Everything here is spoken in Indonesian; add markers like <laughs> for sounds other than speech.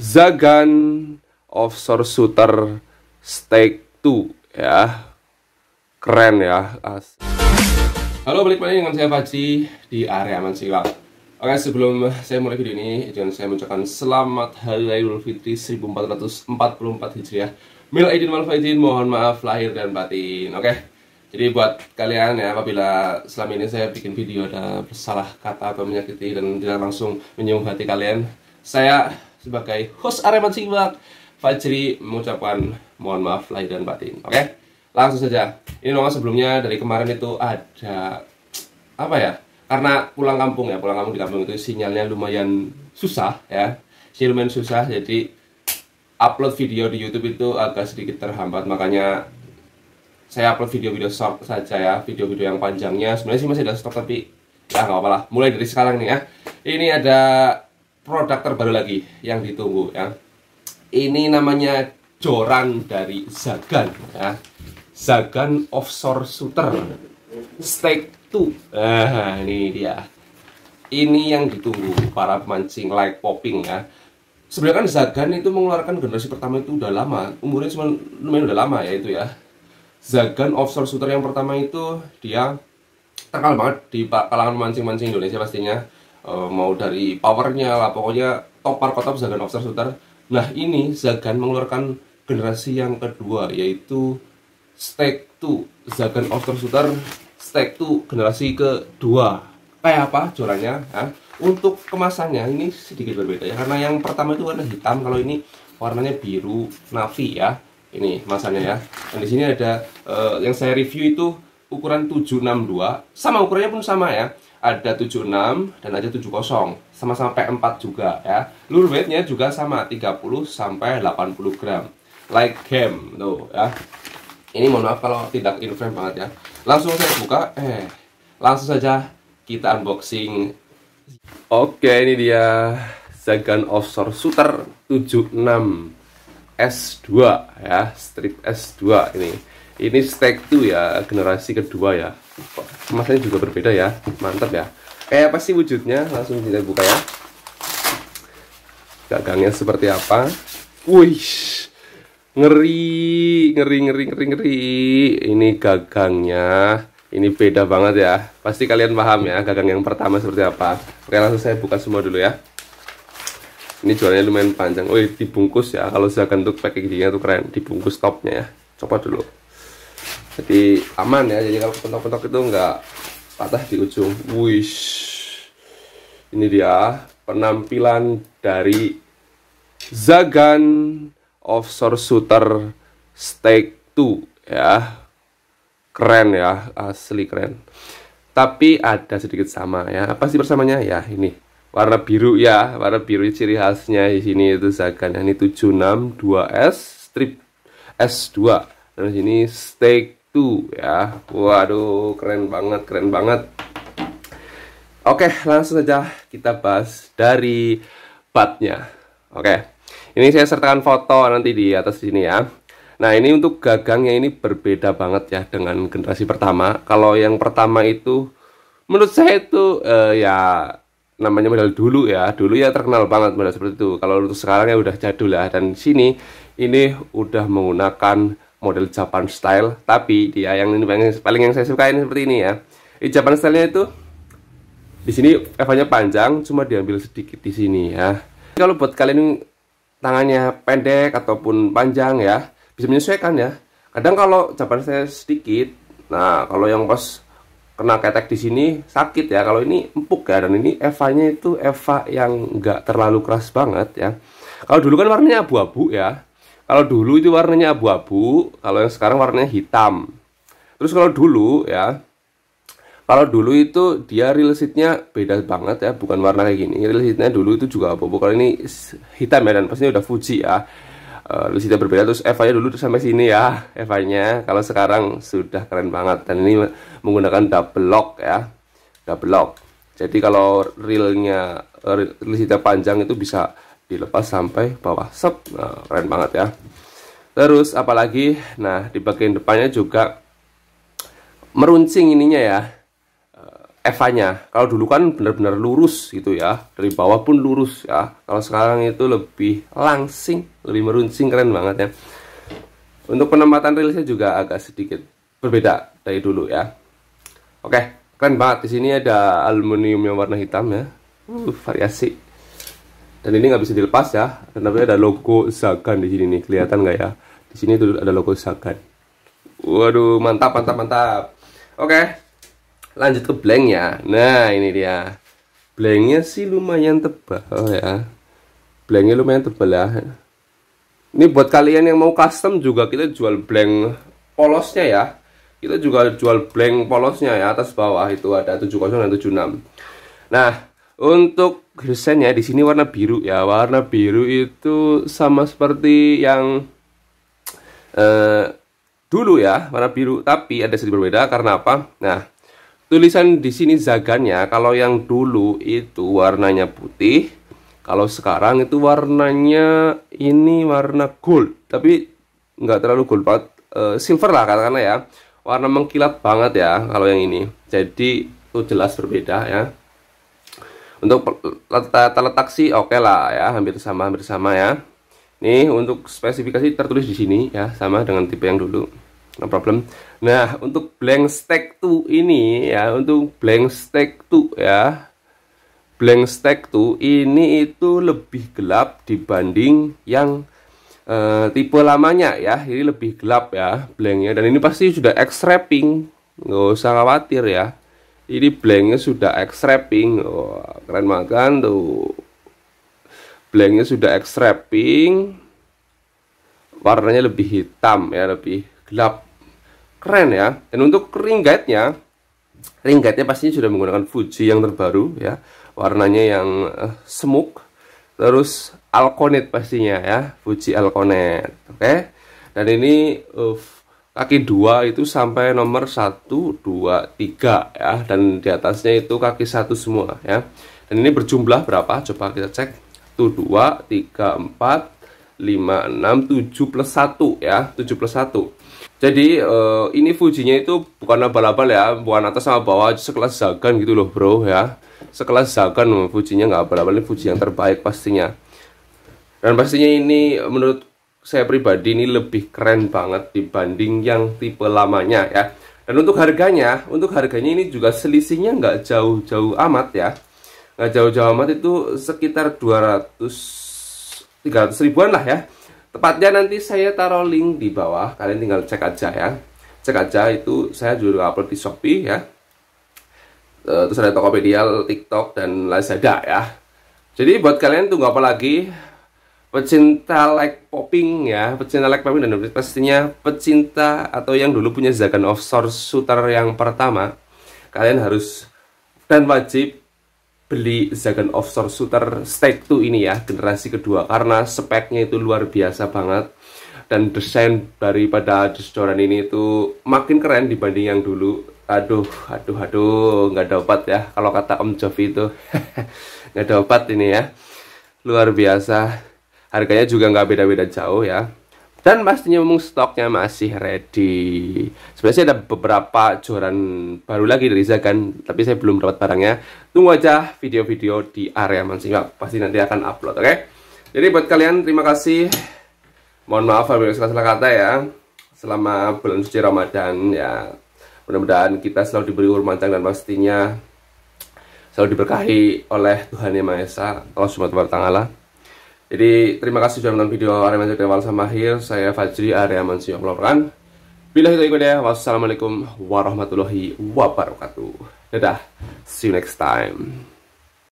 Zagan of Shooter Stake 2 ya. Keren ya. As Halo, balik lagi dengan saya Faji di area Mansila. Oke, sebelum saya mulai video ini, jangan saya mengucapkan selamat Hari Raya Idul Fitri 1444 Hijriah. Mil aidin wal faizin, mohon maaf lahir dan batin. Oke. Jadi buat kalian ya, apabila selama ini saya bikin video ada salah kata atau menyakiti dan tidak langsung menyinggung hati kalian, saya sebagai host Arema Singbak, Fajri mengucapkan mohon maaf lahir dan batin. Oke, okay? langsung saja. Ini nomor sebelumnya dari kemarin itu ada apa ya? Karena pulang kampung ya, pulang kampung di kampung itu sinyalnya lumayan susah ya, sinyal lumayan susah. Jadi upload video di YouTube itu agak sedikit terhambat, makanya saya upload video-video short saja ya, video-video yang panjangnya. Sebenarnya sih masih ada stok tapi ya nggak apa-apa lah. Mulai dari sekarang nih ya. Ini ada produk terbaru lagi yang ditunggu ya. Ini namanya joran dari Zagan ya. Zagan offshore shooter stake 2. Nah, ini dia. Ini yang ditunggu para pemancing like popping ya. Sebenarnya kan Zagan itu mengeluarkan generasi pertama itu udah lama, umurnya cuma lumayan udah lama ya itu ya. Zagan offshore shooter yang pertama itu dia terkenal banget di kalangan mancing-mancing Indonesia pastinya Eh, mau dari powernya lah pokoknya topar kotop Zagan Officer Shooter nah ini Zagan mengeluarkan generasi yang kedua yaitu Stake 2 Zagan Officer Shooter Stake 2 generasi kedua kayak apa jualannya ya? untuk kemasannya ini sedikit berbeda ya karena yang pertama itu warna hitam kalau ini warnanya biru navy ya ini masanya ya dan di sini ada uh, yang saya review itu ukuran 762 sama ukurannya pun sama ya ada 76 dan ada 70 sama-sama P4 juga ya lure weightnya juga sama 30 sampai 80 gram like game tuh ya ini mohon maaf kalau tidak in frame banget ya langsung saya buka eh langsung saja kita unboxing oke ini dia Zagan Offshore Shooter 76 S2 ya strip S2 ini ini stack 2 ya generasi kedua ya Kemasannya juga berbeda ya. Mantap ya. Kayak eh, apa sih wujudnya? Langsung kita buka ya. Gagangnya seperti apa? Wih. Ngeri, ngeri, ngeri, ngeri, ngeri. Ini gagangnya. Ini beda banget ya. Pasti kalian paham ya gagang yang pertama seperti apa. Oke, langsung saya buka semua dulu ya ini jualnya lumayan panjang oh dibungkus ya kalau saya pakai packagingnya tuh keren dibungkus topnya ya coba dulu jadi aman ya jadi kalau pentok-pentok itu enggak patah di ujung wish ini dia penampilan dari Zagan of shooter stake 2 ya keren ya asli keren tapi ada sedikit sama ya apa sih bersamanya ya ini warna biru ya warna biru ciri khasnya di sini itu Zagan ini 762S strip S2 dan di sini stake itu ya waduh keren banget keren banget oke langsung saja kita bahas dari batnya oke ini saya sertakan foto nanti di atas sini ya nah ini untuk gagangnya ini berbeda banget ya dengan generasi pertama kalau yang pertama itu menurut saya itu uh, ya namanya model dulu ya dulu ya terkenal banget model seperti itu kalau untuk sekarang ya udah jadul lah dan sini ini udah menggunakan model Japan style tapi dia yang ini paling, paling yang saya ini seperti ini ya ini Japan stylenya itu di sini evanya panjang cuma diambil sedikit di sini ya kalau buat kalian tangannya pendek ataupun panjang ya bisa menyesuaikan ya kadang kalau Japan style sedikit nah kalau yang pas kena ketek di sini sakit ya kalau ini empuk ya dan ini evanya itu eva yang nggak terlalu keras banget ya kalau dulu kan warnanya abu-abu ya kalau dulu itu warnanya abu-abu, kalau yang sekarang warnanya hitam. Terus kalau dulu ya, kalau dulu itu dia real seatnya beda banget ya, bukan warna kayak gini. Real seatnya dulu itu juga abu-abu. Kalau ini hitam ya dan pastinya udah Fuji ya. Uh, real berbeda terus Eva dulu tuh sampai sini ya Eva nya kalau sekarang sudah keren banget dan ini menggunakan double lock ya double lock jadi kalau reelnya e, real panjang itu bisa dilepas sampai bawah sub nah, keren banget ya terus apalagi nah di bagian depannya juga meruncing ininya ya Evanya eh, kalau dulu kan benar-benar lurus gitu ya dari bawah pun lurus ya kalau sekarang itu lebih langsing lebih meruncing keren banget ya untuk penempatan rilisnya juga agak sedikit berbeda dari dulu ya oke keren banget di sini ada aluminium yang warna hitam ya uh, variasi dan ini nggak bisa dilepas ya tapi ada logo Sagan di sini nih kelihatan nggak ya di sini tuh ada logo Sagan waduh mantap mantap mantap oke lanjut ke blank ya nah ini dia blanknya sih lumayan tebal ya blanknya lumayan tebal ya ini buat kalian yang mau custom juga kita jual blank polosnya ya kita juga jual blank polosnya ya atas bawah itu ada 70 dan 76 nah untuk desainnya di sini warna biru ya. Warna biru itu sama seperti yang eh, dulu ya, warna biru. Tapi ada sedikit berbeda karena apa? Nah, tulisan di sini zagannya kalau yang dulu itu warnanya putih. Kalau sekarang itu warnanya ini warna gold, tapi nggak terlalu gold banget, uh, silver lah karena ya. Warna mengkilap banget ya kalau yang ini. Jadi itu jelas berbeda ya untuk tata letak oke okay lah ya hampir sama hampir sama ya nih untuk spesifikasi tertulis di sini ya sama dengan tipe yang dulu no problem nah untuk blank stack tuh ini ya untuk blank stack tuh ya blank stack tuh ini itu lebih gelap dibanding yang uh, tipe lamanya ya ini lebih gelap ya blanknya dan ini pasti sudah X wrapping nggak usah khawatir ya ini blanknya sudah X wrapping oh, keren banget tuh blanknya sudah X wrapping warnanya lebih hitam ya lebih gelap keren ya dan untuk ring guide nya ring guide nya pastinya sudah menggunakan Fuji yang terbaru ya warnanya yang uh, eh, semuk terus alkonet pastinya ya Fuji alkonet oke okay? dan ini uh, kaki dua itu sampai nomor satu dua tiga ya dan di atasnya itu kaki satu semua ya dan ini berjumlah berapa coba kita cek tuh dua tiga empat lima enam tujuh plus satu ya tujuh plus satu jadi eh, ini Fujinya itu bukan abal-abal ya bukan atas sama bawah sekelas Zagan gitu loh bro ya sekelas Zagan Fujinya nggak abal-abal ini Fuji yang terbaik pastinya dan pastinya ini menurut saya pribadi ini lebih keren banget dibanding yang tipe lamanya ya. Dan untuk harganya, untuk harganya ini juga selisihnya nggak jauh-jauh amat ya. Nggak jauh-jauh amat itu sekitar 200 300 ribuan lah ya. Tepatnya nanti saya taruh link di bawah, kalian tinggal cek aja ya. Cek aja itu saya juga upload di Shopee ya. E, terus ada Tokopedia, TikTok dan Lazada ya. Jadi buat kalian tunggu apa lagi? pecinta like popping ya pecinta like popping dan pastinya pecinta atau yang dulu punya Zagan offshore shooter yang pertama kalian harus dan wajib beli Zagan offshore shooter stake 2 ini ya generasi kedua karena speknya itu luar biasa banget dan desain daripada destoran ini itu makin keren dibanding yang dulu aduh aduh aduh nggak dapat ya kalau kata Om Jovi itu <laughs> nggak dapat ini ya luar biasa Harganya juga nggak beda-beda jauh ya. Dan pastinya memang stoknya masih ready. Sebenarnya ada beberapa joran baru lagi dari Zagan, tapi saya belum dapat barangnya. Tunggu aja video-video di area Mansinga, pasti nanti akan upload, oke? Okay? Jadi buat kalian terima kasih. Mohon maaf apabila salah salah kata ya. Selama bulan suci Ramadan ya, mudah-mudahan kita selalu diberi urmancang dan pastinya selalu diberkahi oleh Tuhan Yang Maha Esa, Allah Subhanahu wa taala. Jadi terima kasih sudah menonton video Arya dari awal sama akhir. Saya Fajri Arya Mansyah Loran. Bila ikut ya. wassalamualaikum warahmatullahi wabarakatuh. Dadah, see you next time.